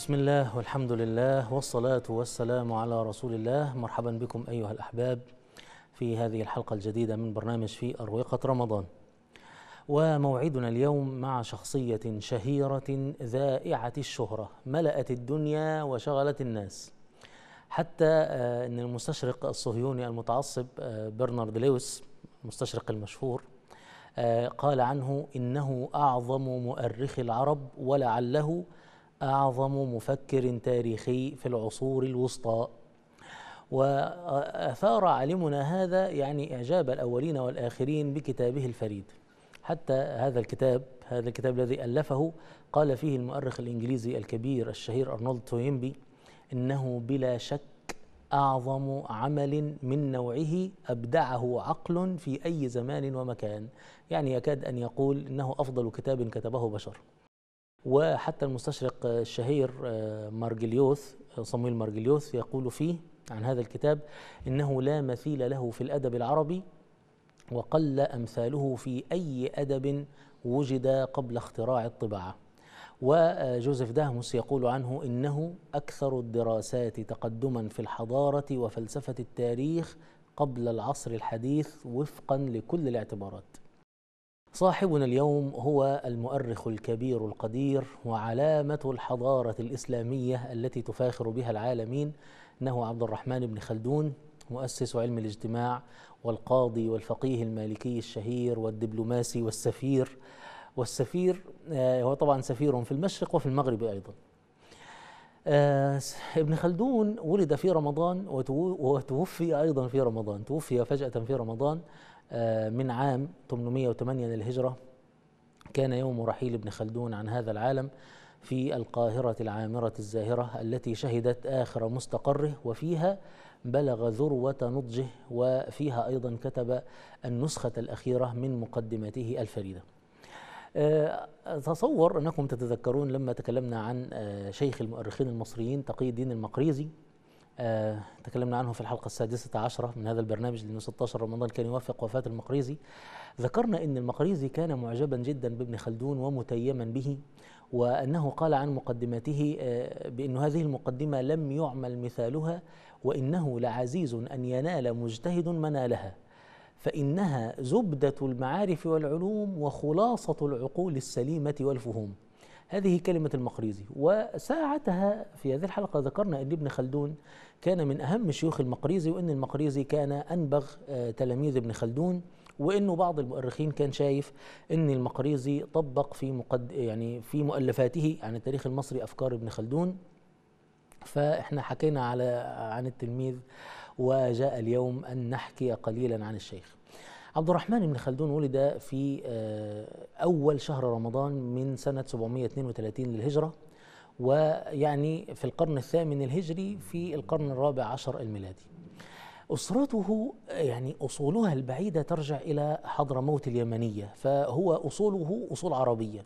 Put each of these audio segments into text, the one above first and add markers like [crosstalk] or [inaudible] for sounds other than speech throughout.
بسم الله والحمد لله والصلاة والسلام على رسول الله مرحبا بكم أيها الأحباب في هذه الحلقة الجديدة من برنامج في أروقة رمضان وموعدنا اليوم مع شخصية شهيرة ذائعة الشهرة ملأت الدنيا وشغلت الناس حتى أن المستشرق الصهيوني المتعصب برنارد لويس المستشرق المشهور قال عنه إنه أعظم مؤرخ العرب ولعله أعظم مفكر تاريخي في العصور الوسطى وأثار عالمنا هذا يعني إعجاب الأولين والآخرين بكتابه الفريد حتى هذا الكتاب هذا الكتاب الذي ألفه قال فيه المؤرخ الإنجليزي الكبير الشهير أرنولد توينبي إنه بلا شك أعظم عمل من نوعه أبدعه عقل في أي زمان ومكان يعني يكاد أن يقول إنه أفضل كتاب كتبه بشر وحتى المستشرق الشهير آه، مارجليوث آه، صمويل مارجليوث يقول فيه عن هذا الكتاب إنه لا مثيل له في الأدب العربي وقل أمثاله في أي أدب وجد قبل اختراع الطباعة وجوزيف داهموس يقول عنه إنه أكثر الدراسات تقدما في الحضارة وفلسفة التاريخ قبل العصر الحديث وفقا لكل الاعتبارات صاحبنا اليوم هو المؤرخ الكبير القدير وعلامة الحضارة الإسلامية التي تفاخر بها العالمين إنه عبد الرحمن بن خلدون مؤسس علم الاجتماع والقاضي والفقيه المالكي الشهير والدبلوماسي والسفير والسفير آه، هو طبعا سفير في المشرق وفي المغرب أيضا آه، ابن خلدون ولد في رمضان وتوفي أيضا في رمضان توفي فجأة في رمضان آه، من عام 808 للهجرة كان يوم رحيل ابن خلدون عن هذا العالم في القاهرة العامرة الزاهرة التي شهدت آخر مستقره وفيها بلغ ذروة نضجه وفيها أيضا كتب النسخة الأخيرة من مقدمته الفريدة آه، تصور أنكم تتذكرون لما تكلمنا عن آه، شيخ المؤرخين المصريين تقي الدين المقريزي آه، تكلمنا عنه في الحلقة السادسة عشرة من هذا البرنامج لأنه 16 رمضان كان يوافق وفاة المقريزي ذكرنا أن المقريزي كان معجبا جدا بابن خلدون ومتيما به وأنه قال عن مقدمته آه، بأن هذه المقدمة لم يعمل مثالها وإنه لعزيز أن ينال مجتهد منالها فإنها زبدة المعارف والعلوم وخلاصة العقول السليمة والفهوم هذه كلمة المقريزي وساعتها في هذه الحلقة ذكرنا أن ابن خلدون كان من أهم شيوخ المقريزي وأن المقريزي كان أنبغ آه، تلاميذ ابن خلدون وانه بعض المؤرخين كان شايف ان المقريزي طبق في مقد يعني في مؤلفاته عن التاريخ المصري افكار ابن خلدون فاحنا حكينا على عن التلميذ وجاء اليوم ان نحكي قليلا عن الشيخ عبد الرحمن بن خلدون ولد في آه، أول شهر رمضان من سنة 732 للهجرة ويعني في القرن الثامن الهجري في القرن الرابع عشر الميلادي أسرته يعني أصولها البعيدة ترجع إلى حضرموت اليمنية فهو أصوله أصول عربية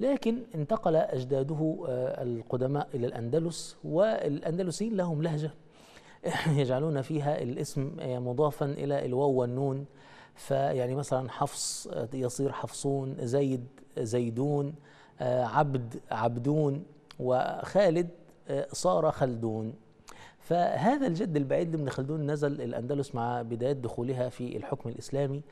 لكن انتقل أجداده آه، القدماء إلى الأندلس والأندلسيين لهم لهجة [laughs] يجعلون فيها الاسم آه، مضافا إلى الواو والنون فيعني مثلا حفص يصير حفصون زيد زيدون آه، عبد عبدون وخالد آه، صار خلدون فهذا الجد البعيد لابن خلدون نزل الأندلس مع بداية دخولها في الحكم الإسلامي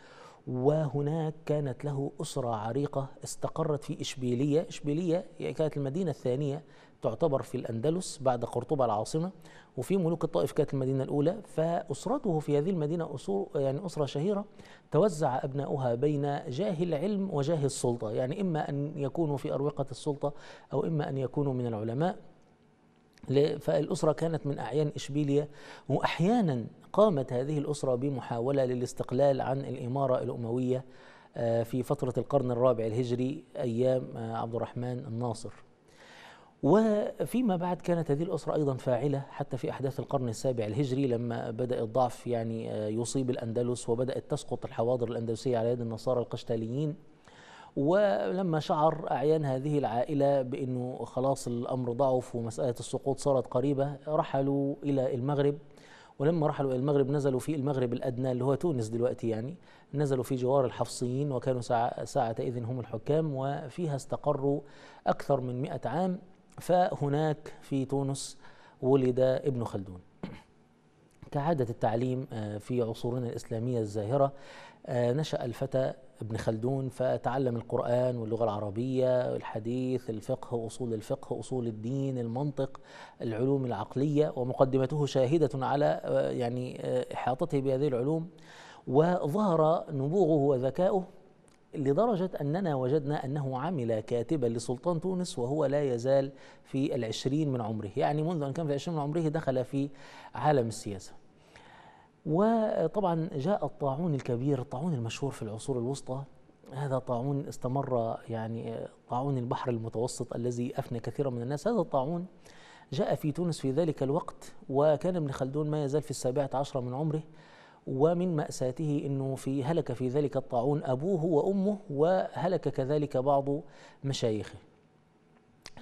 وهناك كانت له أسرة عريقة استقرت في إشبيلية إشبيلية كانت المدينة الثانية تعتبر في الأندلس بعد قرطبة العاصمة وفي ملوك الطائف كانت المدينة الأولى فأسرته في هذه المدينة أسر يعني أسرة شهيرة توزع أبناؤها بين جاه العلم وجاه السلطة يعني إما أن يكونوا في أروقة السلطة أو إما أن يكونوا من العلماء فالأسرة كانت من أعيان إشبيلية وأحيانا قامت هذه الأسرة بمحاولة للاستقلال عن الإمارة الأموية آه، في فترة القرن الرابع الهجري أيام آه، عبد الرحمن الناصر وفيما بعد كانت هذه الأسرة أيضا فاعلة حتى في أحداث القرن السابع الهجري لما بدأ الضعف يعني آه، يصيب الأندلس وبدأت تسقط الحواضر الأندلسية على يد النصارى القشتاليين ولما شعر أعيان هذه العائلة بأنه خلاص الأمر ضعف ومسألة السقوط صارت قريبة رحلوا إلى المغرب ولما رحلوا إلى المغرب نزلوا في المغرب الأدنى اللي هو تونس دلوقتي يعني نزلوا في جوار الحفصيين وكانوا ساعتئذ هم الحكام وفيها استقروا أكثر من مئة عام فهناك في تونس ولد ابن خلدون كعادة التعليم آه، في عصورنا الإسلامية الزاهرة آه، نشأ الفتى ابن خلدون فتعلم القرآن واللغة العربية الحديث الفقه أصول الفقه أصول الدين المنطق العلوم العقلية ومقدمته شاهدة على آه، يعني إحاطته بهذه العلوم وظهر نبوغه وذكاؤه لدرجة أننا وجدنا أنه عمل كاتبا لسلطان تونس وهو لا يزال في العشرين من عمره يعني منذ أن كان في العشرين من عمره دخل في عالم السياسة وطبعا جاء الطاعون الكبير الطاعون المشهور في العصور الوسطى هذا طاعون استمر يعني طاعون البحر المتوسط الذي أفنى كثيرا من الناس هذا الطاعون جاء في تونس في ذلك الوقت وكان ابن خلدون ما يزال في السابعة عشرة من عمره ومن مأساته أنه في هلك في ذلك الطاعون أبوه وأمه وهلك كذلك بعض مشايخه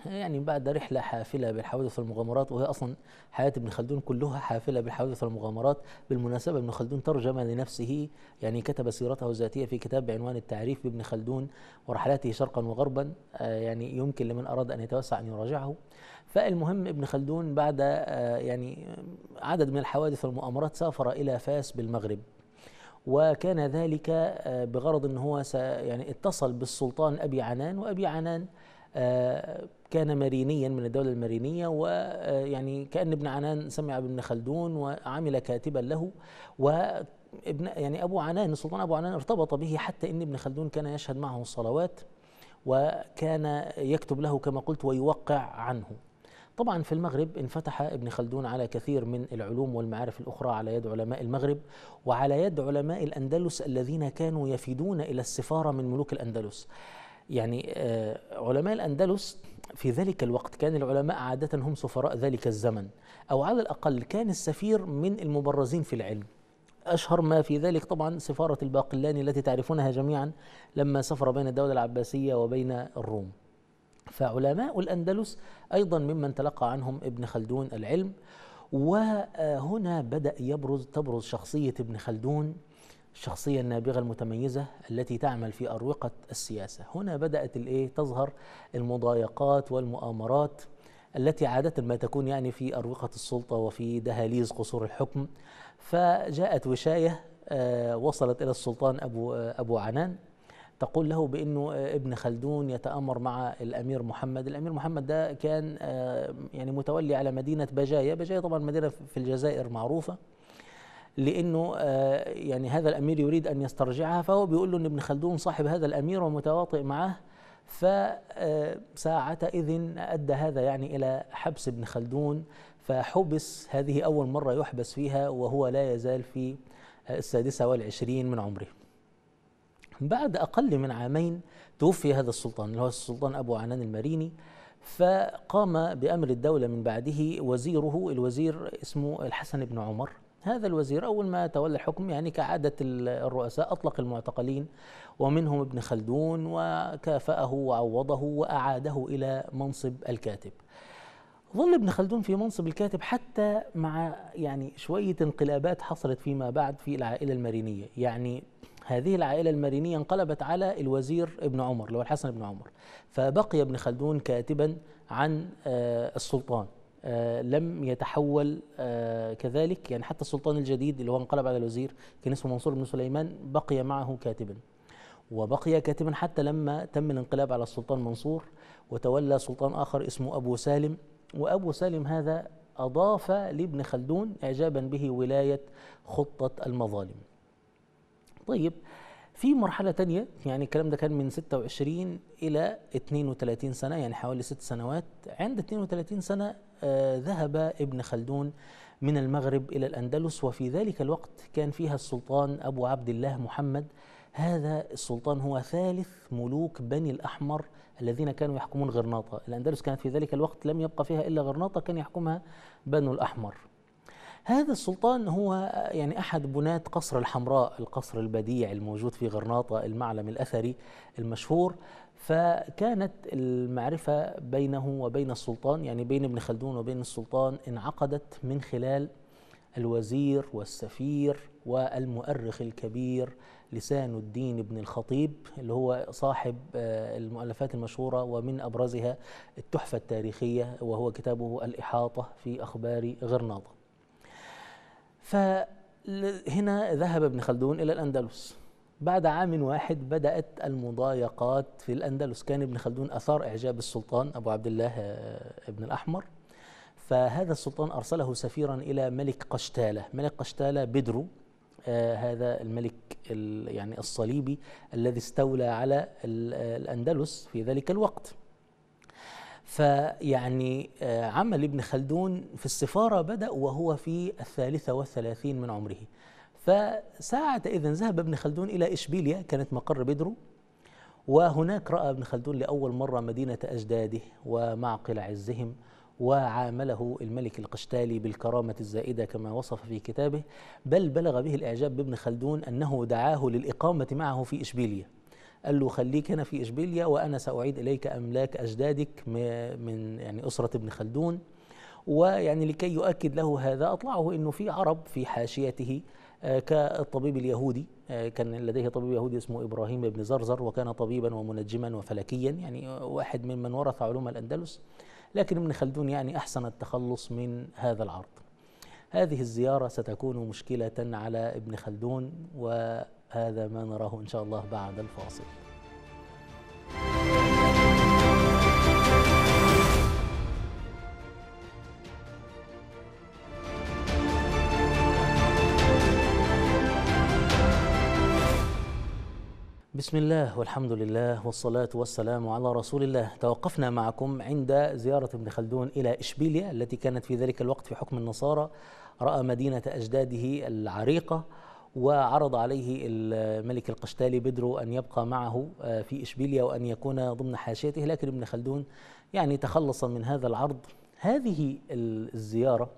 يعني بعد رحلة حافلة بالحوادث والمغامرات وهي أصلا حياة ابن خلدون كلها حافلة بالحوادث والمغامرات بالمناسبة ابن خلدون ترجم لنفسه يعني كتب سيرته الذاتية في كتاب بعنوان التعريف بابن خلدون ورحلاته شرقا وغربا آه، يعني يمكن لمن أراد أن يتوسع أن يراجعه فالمهم ابن خلدون بعد آه، يعني عدد من الحوادث والمؤامرات سافر إلى فاس بالمغرب وكان ذلك آه، بغرض ان هو يعني اتصل بالسلطان ابي عنان وابي عنان كان مرينيا من الدولة المرينية ويعني آه، كأن ابن عنان سمع بابن خلدون وعمل كاتبا له و ابن يعني ابو عنان السلطان ابو عنان ارتبط به حتى ان ابن خلدون كان يشهد معه الصلوات وكان يكتب له كما قلت ويوقع عنه طبعا في المغرب انفتح ابن خلدون على كثير من العلوم والمعارف الاخرى على يد علماء المغرب وعلى يد علماء الاندلس الذين كانوا يفيدون الى السفاره من ملوك الاندلس يعني آه، علماء الأندلس في ذلك الوقت كان العلماء عادة هم سفراء ذلك الزمن أو على الأقل كان السفير من المبرزين في العلم أشهر ما في ذلك طبعا سفارة الباقلاني التي تعرفونها جميعا لما سفر بين الدولة العباسية وبين الروم فعلماء الأندلس أيضا ممن تلقى عنهم ابن خلدون العلم وهنا بدأ يبرز تبرز شخصية ابن خلدون الشخصية النابغة المتميزة التي تعمل في أروقة السياسة هنا بدأت الإيه تظهر المضايقات والمؤامرات التي عادة ما تكون يعني في أروقة السلطة وفي دهاليز قصور الحكم فجاءت وشاية آه، وصلت إلى السلطان أبو, آه، أبو عنان تقول له بأنه آه، ابن خلدون يتآمر مع الأمير محمد الأمير محمد ده كان يعني متولي على مدينة بجاية بجاية طبعا مدينة في الجزائر معروفة لانه آه، يعني هذا الامير يريد ان يسترجعها فهو بيقول له ان ابن خلدون صاحب هذا الامير ومتواطئ معه فساعتئذ آه، ادى هذا يعني الى حبس ابن خلدون فحبس هذه اول مره يحبس فيها وهو لا يزال في السادسه والعشرين من عمره. بعد اقل من عامين توفي هذا السلطان اللي هو السلطان ابو عنان المريني فقام بامر الدوله من بعده وزيره الوزير اسمه الحسن بن عمر هذا الوزير أول ما تولى الحكم يعني كعادة الرؤساء أطلق المعتقلين ومنهم ابن خلدون وكافأه وعوضه وأعاده إلى منصب الكاتب ظل ابن خلدون في منصب الكاتب حتى مع يعني شوية انقلابات حصلت فيما بعد في العائلة المرينية يعني هذه العائلة المرينية انقلبت على الوزير ابن عمر اللي هو الحسن بن عمر فبقي ابن خلدون كاتبا عن آه، السلطان آه، لم يتحول آه، كذلك يعني حتى السلطان الجديد اللي هو انقلب على الوزير كان اسمه منصور بن سليمان بقي معه كاتبا وبقي كاتبا حتى لما تم الانقلاب على السلطان منصور وتولى سلطان آخر اسمه أبو سالم وأبو سالم هذا أضاف لابن خلدون إعجابا به ولاية خطة المظالم طيب في مرحلة تانية يعني الكلام ده كان من 26 إلى 32 سنة يعني حوالي ست سنوات عند 32 سنة آه، ذهب ابن خلدون من المغرب إلى الأندلس وفي ذلك الوقت كان فيها السلطان أبو عبد الله محمد هذا السلطان هو ثالث ملوك بني الأحمر الذين كانوا يحكمون غرناطة الأندلس كانت في ذلك الوقت لم يبقى فيها إلا غرناطة كان يحكمها بنو الأحمر هذا السلطان هو يعني أحد بناة قصر الحمراء القصر البديع الموجود في غرناطة المعلم الأثري المشهور فكانت المعرفة بينه وبين السلطان يعني بين ابن خلدون وبين السلطان انعقدت من خلال الوزير والسفير والمؤرخ الكبير لسان الدين ابن الخطيب اللي هو صاحب آه، المؤلفات المشهورة ومن أبرزها التحفة التاريخية وهو كتابه الإحاطة في أخبار غرناطة فهنا ذهب ابن خلدون إلى الأندلس بعد عام واحد بدأت المضايقات في الأندلس كان ابن خلدون أثار إعجاب السلطان أبو عبد الله ابن الأحمر فهذا السلطان أرسله سفيرا إلى ملك قشتالة ملك قشتالة بدرو آه هذا الملك يعني الصليبي الذي استولى على الأندلس في ذلك الوقت فيعني آه، عمل ابن خلدون في السفارة بدأ وهو في الثالثة والثلاثين من عمره فساعة إذا ذهب ابن خلدون إلى إشبيليا كانت مقر بدرو وهناك رأى ابن خلدون لأول مرة مدينة أجداده ومعقل عزهم وعامله الملك القشتالي بالكرامة الزائدة كما وصف في كتابه بل بلغ به الإعجاب بابن خلدون أنه دعاه للإقامة معه في إشبيلية قال له خليك هنا في إشبيليا وأنا سأعيد إليك أملاك أجدادك من يعني أسرة ابن خلدون ويعني لكي يؤكد له هذا أطلعه أنه في عرب في حاشيته آه، كالطبيب اليهودي آه، كان لديه طبيب يهودي اسمه إبراهيم بن زرزر وكان طبيبا ومنجما وفلكيا يعني واحد ممن ورث علوم الأندلس لكن ابن خلدون يعني أحسن التخلص من هذا العرض هذه الزيارة ستكون مشكلة على ابن خلدون وهذا ما نراه إن شاء الله بعد الفاصل بسم الله والحمد لله والصلاة والسلام على رسول الله توقفنا معكم عند زيارة ابن خلدون إلى إشبيليا التي كانت في ذلك الوقت في حكم النصارى رأى مدينة أجداده العريقة وعرض عليه الملك القشتالي بدرو أن يبقى معه آه، في إشبيليا وأن يكون ضمن حاشيته لكن ابن خلدون يعني تخلص من هذا العرض هذه الزيارة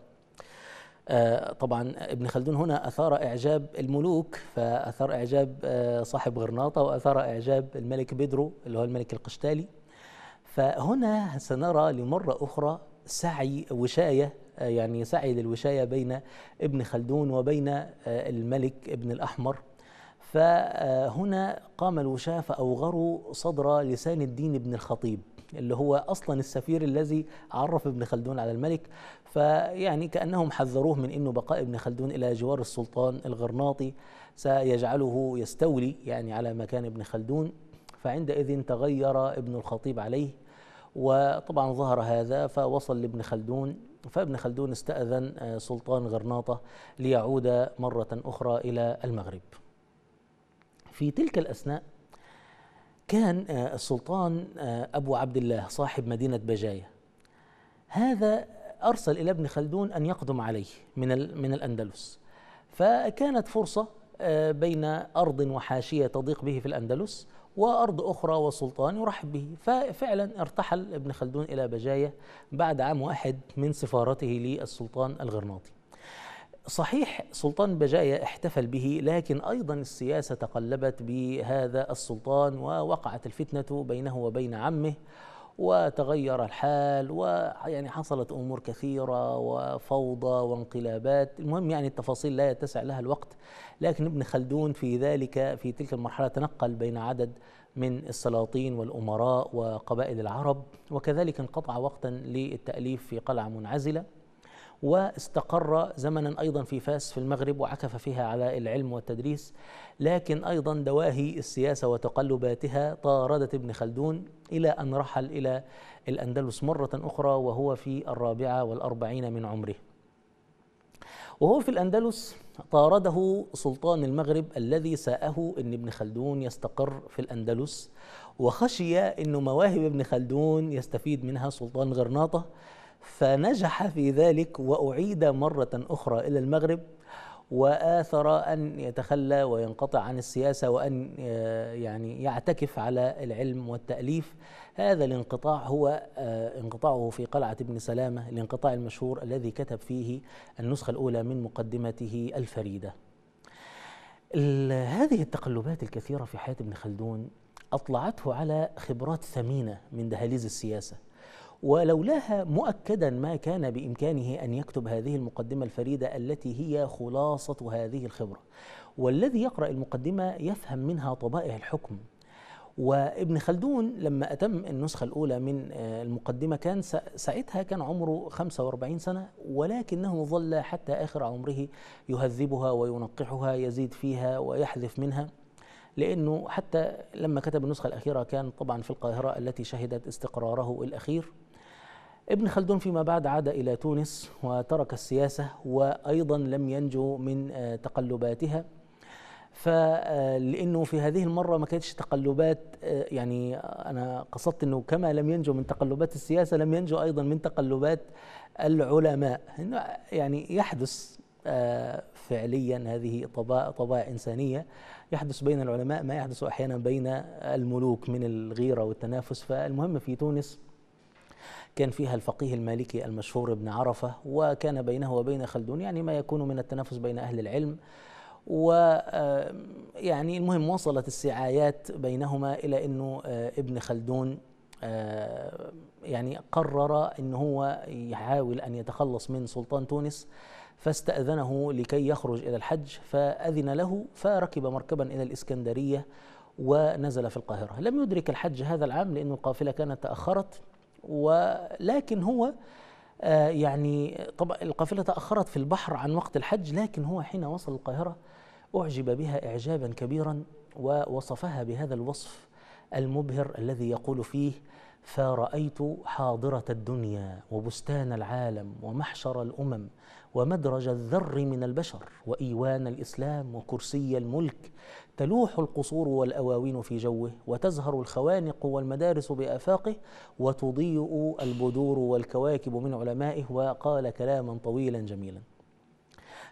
آه، طبعا ابن خلدون هنا أثار إعجاب الملوك فأثار إعجاب آه، صاحب غرناطة وأثار إعجاب الملك بيدرو اللي هو الملك القشتالي فهنا سنرى لمرة أخرى سعي وشاية آه، يعني سعي للوشاية بين ابن خلدون وبين الملك ابن الأحمر فهنا قام الوشاة فأوغروا صدر لسان الدين ابن الخطيب اللي هو أصلا السفير الذي عرف ابن خلدون على الملك فيعني كأنهم حذروه من أنه بقاء ابن خلدون إلى جوار السلطان الغرناطي سيجعله يستولي يعني على مكان ابن خلدون فعندئذ تغير ابن الخطيب عليه وطبعا ظهر هذا فوصل لابن خلدون فابن خلدون استأذن آه، سلطان غرناطة ليعود مرة أخرى إلى المغرب في تلك الأثناء كان آه، السلطان آه، أبو عبد الله صاحب مدينة بجاية هذا أرسل إلى ابن خلدون أن يقدم عليه من من الأندلس فكانت فرصة آه، بين أرض وحاشية تضيق به في الأندلس وأرض أخرى وسلطان يرحب به ففعلا ارتحل ابن خلدون إلى بجاية بعد عام واحد من سفارته للسلطان الغرناطي صحيح سلطان بجاية احتفل به لكن أيضا السياسة تقلبت بهذا السلطان ووقعت الفتنة بينه وبين عمه وتغير الحال ويعني حصلت امور كثيره وفوضى وانقلابات، المهم يعني التفاصيل لا يتسع لها الوقت، لكن ابن خلدون في ذلك في تلك المرحله تنقل بين عدد من السلاطين والامراء وقبائل العرب، وكذلك انقطع وقتا للتاليف في قلعه منعزله واستقر زمنا أيضا في فاس في المغرب وعكف فيها على العلم والتدريس لكن أيضا دواهي السياسة وتقلباتها طاردت ابن خلدون إلى أن رحل إلى الأندلس مرة أخرى وهو في الرابعة والأربعين من عمره وهو في الأندلس طارده سلطان المغرب الذي ساءه أن ابن خلدون يستقر في الأندلس وخشي أن مواهب ابن خلدون يستفيد منها سلطان غرناطة فنجح في ذلك وأعيد مرة أخرى إلى المغرب وآثر أن يتخلى وينقطع عن السياسة وأن آه، يعني يعتكف على العلم والتأليف هذا الانقطاع هو آه، انقطاعه في قلعة ابن سلامة الانقطاع المشهور الذي كتب فيه النسخة الأولى من مقدمته الفريدة هذه التقلبات الكثيرة في حياة ابن خلدون أطلعته على خبرات ثمينة من دهاليز السياسة ولولاها مؤكدا ما كان بامكانه ان يكتب هذه المقدمه الفريده التي هي خلاصه هذه الخبره والذي يقرا المقدمه يفهم منها طبائع الحكم وابن خلدون لما أتم النسخة الأولى من آه، المقدمة كان ساعتها كان عمره 45 سنة ولكنه ظل حتى آخر عمره يهذبها وينقحها يزيد فيها ويحذف منها لأنه حتى لما كتب النسخة الأخيرة كان طبعا في القاهرة التي شهدت استقراره الأخير ابن خلدون فيما بعد عاد إلى تونس وترك السياسة وأيضا لم ينجو من آه، تقلباتها فلانه آه، في هذه المره ما كانتش تقلبات آه، يعني انا قصدت انه كما لم ينجو من تقلبات السياسه لم ينجو ايضا من تقلبات العلماء يعني يحدث فعليا هذه طباع انسانيه يحدث بين العلماء ما يحدث احيانا بين الملوك من الغيره والتنافس فالمهم في تونس كان فيها الفقيه المالكي المشهور ابن عرفة وكان بينه وبين خلدون يعني ما يكون من التنافس بين أهل العلم و يعني المهم وصلت السعايات بينهما إلى أنه آه، ابن خلدون آه، يعني قرر أن هو يحاول أن يتخلص من سلطان تونس فاستأذنه لكي يخرج إلى الحج فأذن له فركب مركبا إلى الإسكندرية ونزل في القاهرة لم يدرك الحج هذا العام لأن القافلة كانت تأخرت ولكن هو آه، يعني طبعا القافلة تأخرت في البحر عن وقت الحج لكن هو حين وصل القاهرة أعجب بها إعجابا كبيرا ووصفها بهذا الوصف المبهر الذي يقول فيه فرأيت حاضرة الدنيا وبستان العالم ومحشر الأمم ومدرج الذر من البشر وإيوان الإسلام وكرسي الملك تلوح القصور والأواوين في جوه وتزهر الخوانق والمدارس بآفاقه وتضيء البدور والكواكب من علمائه وقال كلاما طويلا جميلا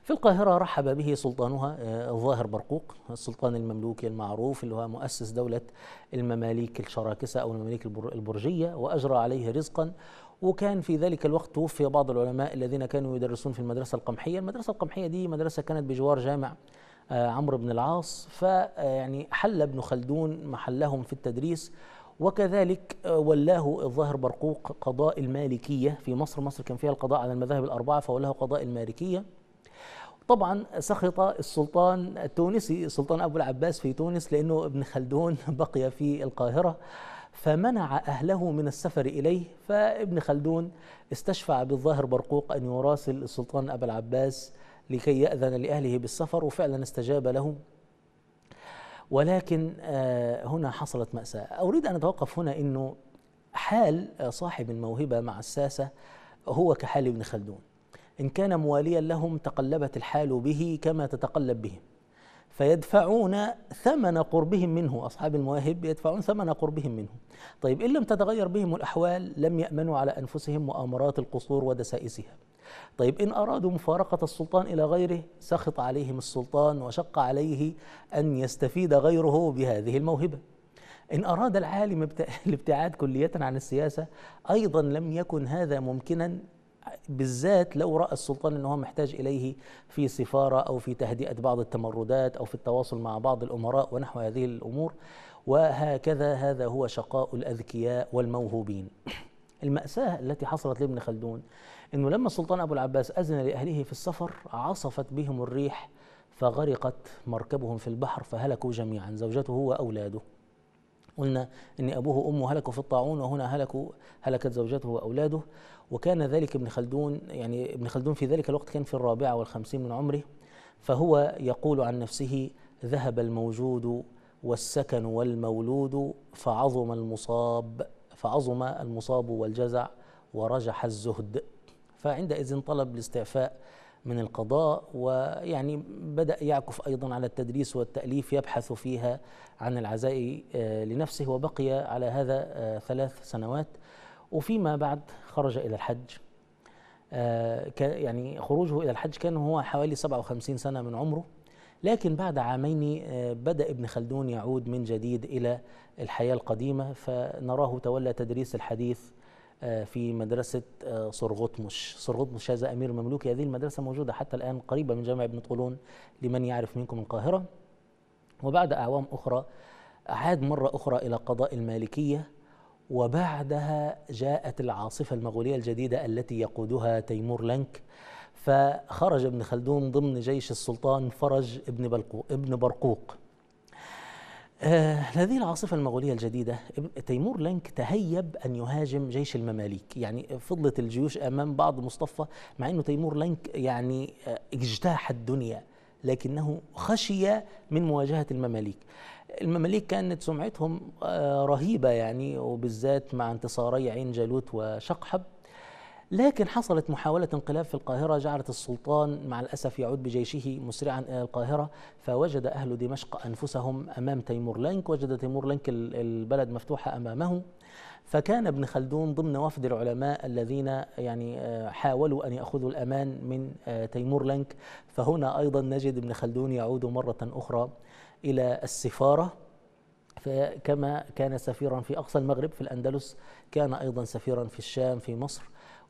في القاهرة رحب به سلطانها آه، الظاهر برقوق السلطان المملوكي المعروف اللي هو مؤسس دولة المماليك الشراكسة أو المماليك البرجية وأجرى عليه رزقا وكان في ذلك الوقت توفي بعض العلماء الذين كانوا يدرسون في المدرسة القمحية المدرسة القمحية دي مدرسة كانت بجوار جامع آه، عمرو بن العاص فيعني آه، حل ابن خلدون محلهم في التدريس وكذلك آه، ولاه الظاهر برقوق قضاء المالكية في مصر مصر كان فيها القضاء على المذاهب الأربعة فولاه قضاء المالكية طبعا سخط السلطان التونسي السلطان أبو العباس في تونس لأنه ابن خلدون [laughs] بقي في القاهرة فمنع أهله من السفر إليه فابن خلدون استشفع بالظاهر برقوق أن يراسل السلطان أبو العباس لكي يأذن لأهله بالسفر وفعلا استجاب لهم ولكن آه، هنا حصلت مأساة أريد أن أتوقف هنا أنه حال آه، صاحب الموهبة مع الساسة هو كحال ابن خلدون إن كان مواليا لهم تقلبت الحال به كما تتقلب بهم فيدفعون ثمن قربهم منه أصحاب المواهب يدفعون ثمن قربهم منه طيب إن لم تتغير بهم الأحوال لم يأمنوا على أنفسهم مؤامرات القصور ودسائسها طيب إن أرادوا مفارقة السلطان إلى غيره سخط عليهم السلطان وشق عليه أن يستفيد غيره بهذه الموهبة إن أراد العالم [laughs] الابتعاد كلية عن السياسة أيضا لم يكن هذا ممكنا بالذات لو راى السلطان ان هو محتاج اليه في سفاره او في تهدئه بعض التمردات او في التواصل مع بعض الامراء ونحو هذه الامور وهكذا هذا هو شقاء الاذكياء والموهوبين المأساة التي حصلت لابن خلدون أنه لما السلطان أبو العباس أذن لأهله في السفر عصفت بهم الريح فغرقت مركبهم في البحر فهلكوا جميعا زوجته وأولاده قلنا أن أبوه وأمه هلكوا في الطاعون وهنا هلكوا هلكت زوجته وأولاده وكان ذلك ابن خلدون يعني ابن خلدون في ذلك الوقت كان في الرابعة والخمسين من عمره فهو يقول عن نفسه ذهب الموجود والسكن والمولود فعظم المصاب فعظم المصاب والجزع ورجح الزهد فعندئذ طلب الاستعفاء من القضاء ويعني بدأ يعكف أيضا على التدريس والتأليف يبحث فيها عن العزاء آه، لنفسه وبقي على هذا آه، ثلاث سنوات وفيما بعد خرج إلى الحج آه، يعني خروجه إلى الحج كان هو حوالي 57 سنة من عمره لكن بعد عامين بدأ ابن خلدون يعود من جديد إلى الحياة القديمة فنراه تولى تدريس الحديث آه، في مدرسة آه، سرغطمش سرغطمش هذا أمير مملوكي هذه المدرسة موجودة حتى الآن قريبة من جامع ابن طولون لمن يعرف منكم القاهرة وبعد أعوام أخرى عاد مرة أخرى إلى قضاء المالكية وبعدها جاءت العاصفة المغولية الجديدة التي يقودها تيمور لنك فخرج ابن خلدون ضمن جيش السلطان فرج ابن, ابن برقوق آه هذه العاصفة المغولية الجديدة تيمور لنك تهيب أن يهاجم جيش المماليك يعني فضلت الجيوش أمام بعض مصطفى مع أنه تيمور لنك يعني آه اجتاح الدنيا لكنه خشي من مواجهة المماليك المماليك كانت سمعتهم آه رهيبة يعني وبالذات مع انتصاري عين جالوت وشقحب لكن حصلت محاولة انقلاب في القاهرة جعلت السلطان مع الأسف يعود بجيشه مسرعا إلى القاهرة فوجد أهل دمشق أنفسهم أمام تيمورلنك وجد تيمورلنك البلد مفتوحة أمامه فكان ابن خلدون ضمن وفد العلماء الذين يعني آه، حاولوا أن يأخذوا الأمان من آه، تيمورلنك فهنا أيضا نجد ابن خلدون يعود مرة أخرى إلى السفارة فكما كان سفيرا في أقصى المغرب في الأندلس كان أيضا سفيرا في الشام في مصر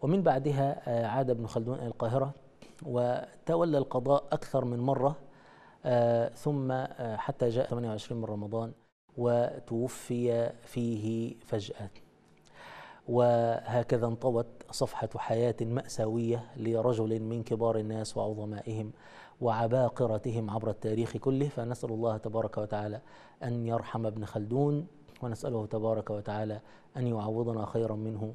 ومن بعدها آه، عاد ابن خلدون إلى القاهرة وتولى القضاء أكثر من مرة آه، ثم آه، حتى جاء 28 من رمضان وتوفي فيه فجأة وهكذا انطوت صفحة حياة مأساوية لرجل من كبار الناس وعظمائهم وعباقرتهم عبر التاريخ كله فنسأل الله تبارك وتعالى أن يرحم ابن خلدون ونسأله تبارك وتعالى أن يعوضنا خيرا منه